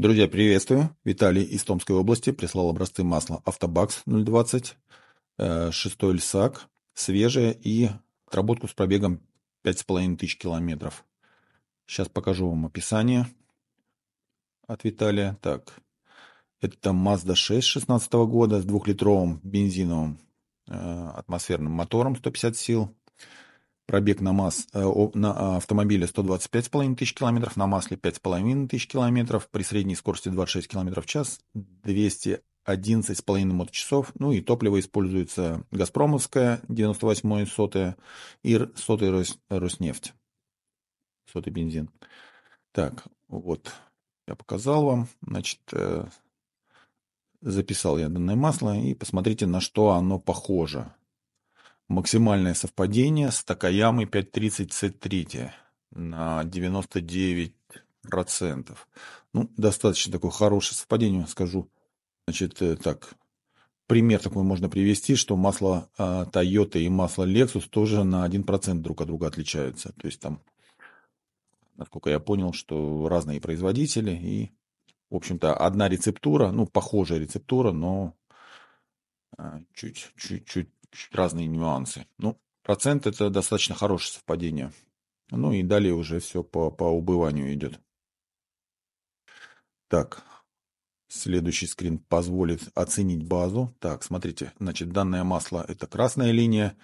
Друзья, приветствую. Виталий из Томской области прислал образцы масла Автобакс 020, э, шестой льсак, свежее и отработку с пробегом 5,5 тысяч километров. Сейчас покажу вам описание от Виталия. Так, это Mazda 6 16 года с двухлитровым бензиновым э, атмосферным мотором 150 сил, пробег на, масс, э, на а, автомобиле 125,5 тысяч километров, на масле 5,5 тысяч километров, при средней скорости 26 километров в час, 211,5 моточасов, ну и топливо используется «Газпромовское» 98 сотое и сотый «Роснефть», сотый бензин. Так, вот, я показал вам, значит, э, записал я данное масло и посмотрите, на что оно похоже. Максимальное совпадение с Такаямой 530 на 99%. Ну, достаточно такое хорошее совпадение, скажу. Значит, э, так, пример такой можно привести, что масло а, Toyota и масло Lexus тоже на 1% друг от друга отличаются. То есть там, насколько я понял, что разные производители и, в общем-то, одна рецептура, ну, похожая рецептура, но чуть-чуть а, разные нюансы. Ну, процент это достаточно хорошее совпадение. Ну и далее уже все по, по убыванию идет. Так, следующий скрин позволит оценить базу. Так, смотрите, значит, данное масло это красная линия.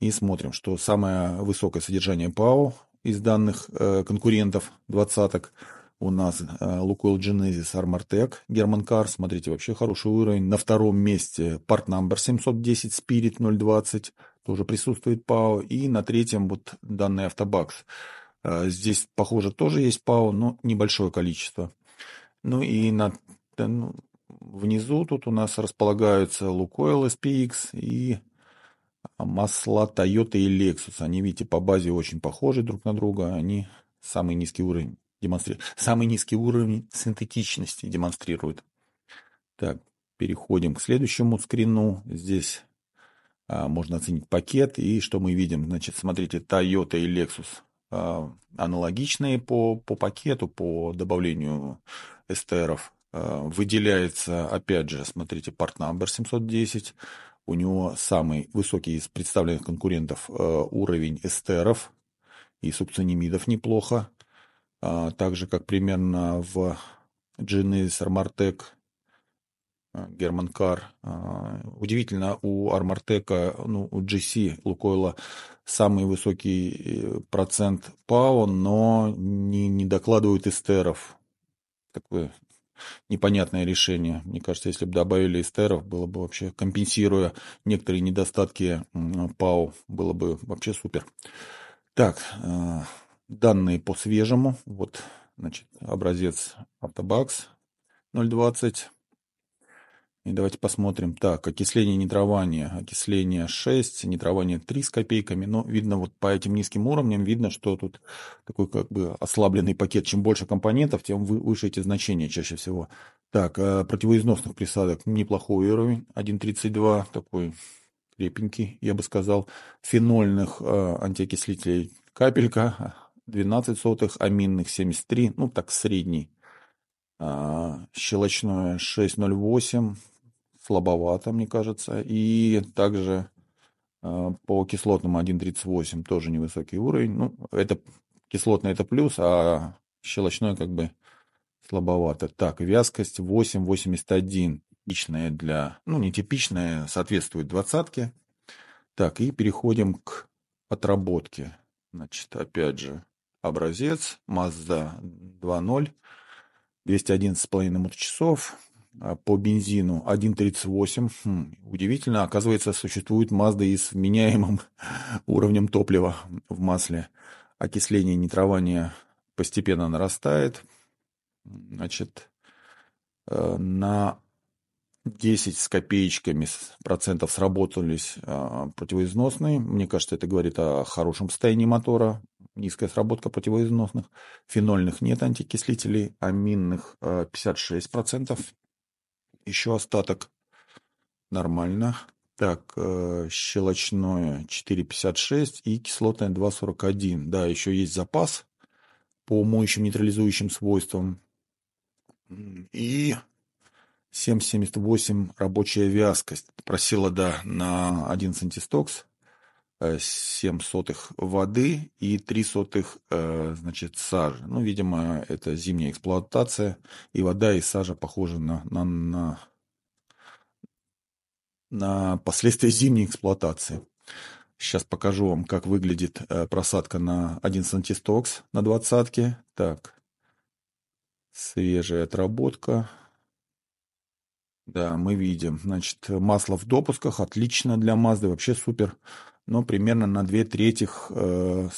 И смотрим, что самое высокое содержание ПАО из данных э, конкурентов двадцаток – у нас э, Лукойл Genesis Armortech, Германкар, смотрите, вообще хороший уровень. На втором месте Part Number 710 Spirit 020, тоже присутствует ПАО. И на третьем вот данный автобакс. Э, здесь, похоже, тоже есть ПАО, но небольшое количество. Ну и на, ну, внизу тут у нас располагаются Лукойл SPX и масла Toyota и Lexus. Они, видите, по базе очень похожи друг на друга. Они самый низкий уровень демонстрирует. Самый низкий уровень синтетичности демонстрирует. Так, переходим к следующему скрину. Здесь а, можно оценить пакет. И что мы видим? Значит, смотрите, Toyota и Lexus а, аналогичные по, по пакету, по добавлению эстеров. А, выделяется, опять же, смотрите, порт number 710. У него самый высокий из представленных конкурентов а, уровень эстеров и субцинемидов неплохо. А, так же, как примерно в Genesis, Armortec, Герман Кар. Удивительно, у Армартека, ну, у GC Лукойла самый высокий э, процент ПАО, но не, не докладывают эстеров. Такое непонятное решение. Мне кажется, если бы добавили эстеров, было бы вообще, компенсируя некоторые недостатки ПАО, было бы вообще супер. Так, а, Данные по свежему. Вот, значит, образец автобакс 0,20. И давайте посмотрим. Так, окисление нитрования. Окисление 6, нитрование 3 с копейками. Но ну, видно вот по этим низким уровням, видно, что тут такой как бы ослабленный пакет. Чем больше компонентов, тем выше эти значения чаще всего. Так, э, противоизносных присадок неплохой уровень. 1,32, такой крепенький, я бы сказал. Фенольных э, антиокислителей капелька, 12 сотых, аминных 73, ну так средний. А, щелочное 6,08, слабовато, мне кажется. И также а, по кислотному 1,38, тоже невысокий уровень. Ну, это кислотное это плюс, а щелочное как бы слабовато. Так, вязкость 8,81. Типичная для, ну, нетипичная, соответствует двадцатке. Так, и переходим к отработке. Значит, опять же, образец Mazda 2.0, 211,5 моточасов, по бензину 1.38. Хм, удивительно, оказывается, существует Mazda и с вменяемым уровнем топлива в масле. Окисление нитрование постепенно нарастает. Значит, э, на 10 с копеечками процентов сработались а, противоизносные. Мне кажется, это говорит о хорошем состоянии мотора низкая сработка противоизносных, фенольных нет антикислителей, аминных 56%. Э, еще остаток нормально. Так, э, щелочное 4,56 и кислотное 2,41. Да, еще есть запас по моющим нейтрализующим свойствам. И 7,78 рабочая вязкость. Просила, да, на 1 сантистокс. 7 э, сотых воды и 3 сотых, э, значит, сажи. Ну, видимо, это зимняя эксплуатация, и вода и сажа похожи на, на, на, на последствия зимней эксплуатации. Сейчас покажу вам, как выглядит э, просадка на 1 сантистокс на двадцатке. Так, свежая отработка. Да, мы видим. Значит, масло в допусках отлично для Мазды, вообще супер но примерно на две трети э,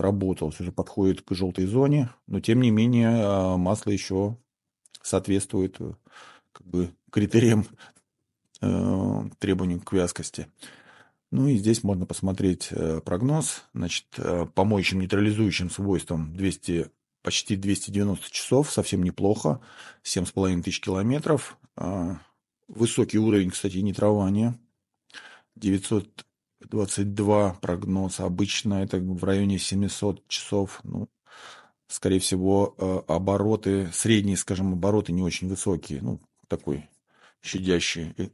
уже подходит к желтой зоне, но тем не менее э, масло еще соответствует э, как бы, критериям э, требований к вязкости. Ну и здесь можно посмотреть прогноз. Значит, по моющим нейтрализующим свойствам 200, почти 290 часов, совсем неплохо, 7,5 тысяч километров. Высокий уровень, кстати, нитрования, 900 22 прогноз. Обычно это в районе 700 часов. Ну, скорее всего, э, обороты, средние, скажем, обороты не очень высокие. Ну, такой щадящий э,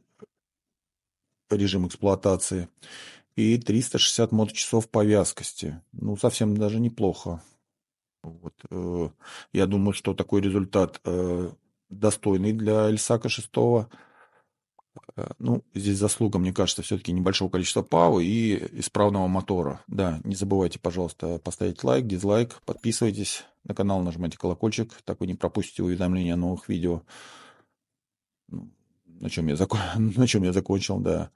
режим эксплуатации. И 360 моточасов по вязкости. Ну, совсем даже неплохо. Вот. Э, я думаю, что такой результат достойный для Эльсака 6 Э, ну, здесь заслуга, мне кажется, все-таки небольшого количества ПАУ и исправного мотора. Да, не забывайте, пожалуйста, поставить лайк, дизлайк, подписывайтесь на канал, нажимайте колокольчик, так вы не пропустите уведомления о новых видео. Ну, на чем я, закон... на чем я закончил, да.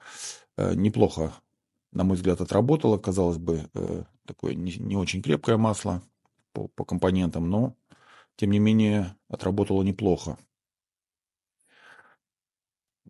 Э, неплохо, на мой взгляд, отработало. Казалось бы, э, такое не, не очень крепкое масло по, по компонентам, но, тем не менее, отработало неплохо.